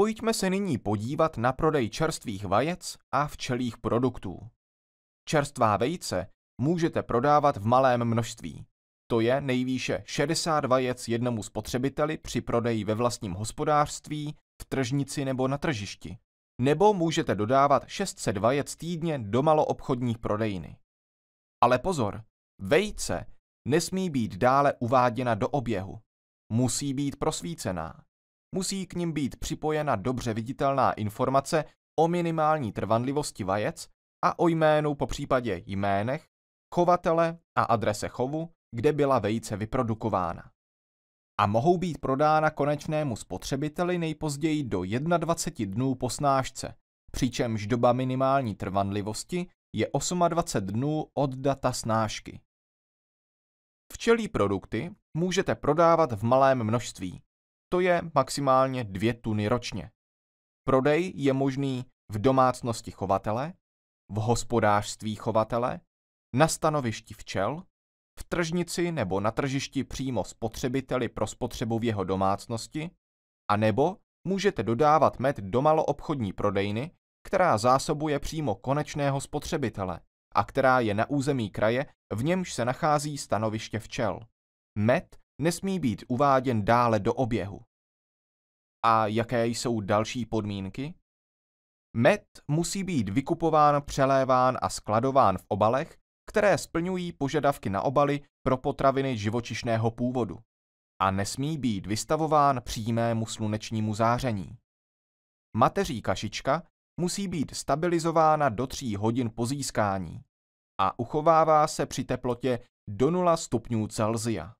Pojďme se nyní podívat na prodej čerstvých vajec a včelích produktů. Čerstvá vejce můžete prodávat v malém množství. To je nejvýše 60 vajec jednomu spotřebiteli při prodeji ve vlastním hospodářství, v tržnici nebo na tržišti. Nebo můžete dodávat 600 vajec týdně do maloobchodních prodejny. Ale pozor, vejce nesmí být dále uváděna do oběhu. Musí být prosvícená musí k ním být připojena dobře viditelná informace o minimální trvanlivosti vajec a o jménu po případě jménech, chovatele a adrese chovu, kde byla vejce vyprodukována. A mohou být prodána konečnému spotřebiteli nejpozději do 21 dnů po snášce, přičemž doba minimální trvanlivosti je 28 dnů od data snášky. Včelí produkty můžete prodávat v malém množství, to je maximálně 2 tuny ročně. Prodej je možný v domácnosti chovatele, v hospodářství chovatele, na stanovišti včel, v tržnici nebo na tržišti přímo spotřebiteli pro spotřebu v jeho domácnosti, a nebo můžete dodávat med do maloobchodní prodejny, která zásobuje přímo konečného spotřebitele a která je na území kraje, v němž se nachází stanoviště včel. Med nesmí být uváděn dále do oběhu. A jaké jsou další podmínky? Med musí být vykupován, přeléván a skladován v obalech, které splňují požadavky na obaly pro potraviny živočišného původu a nesmí být vystavován přímému slunečnímu záření. Mateří kašička musí být stabilizována do 3 hodin po získání a uchovává se při teplotě do 0 stupňů Celzia.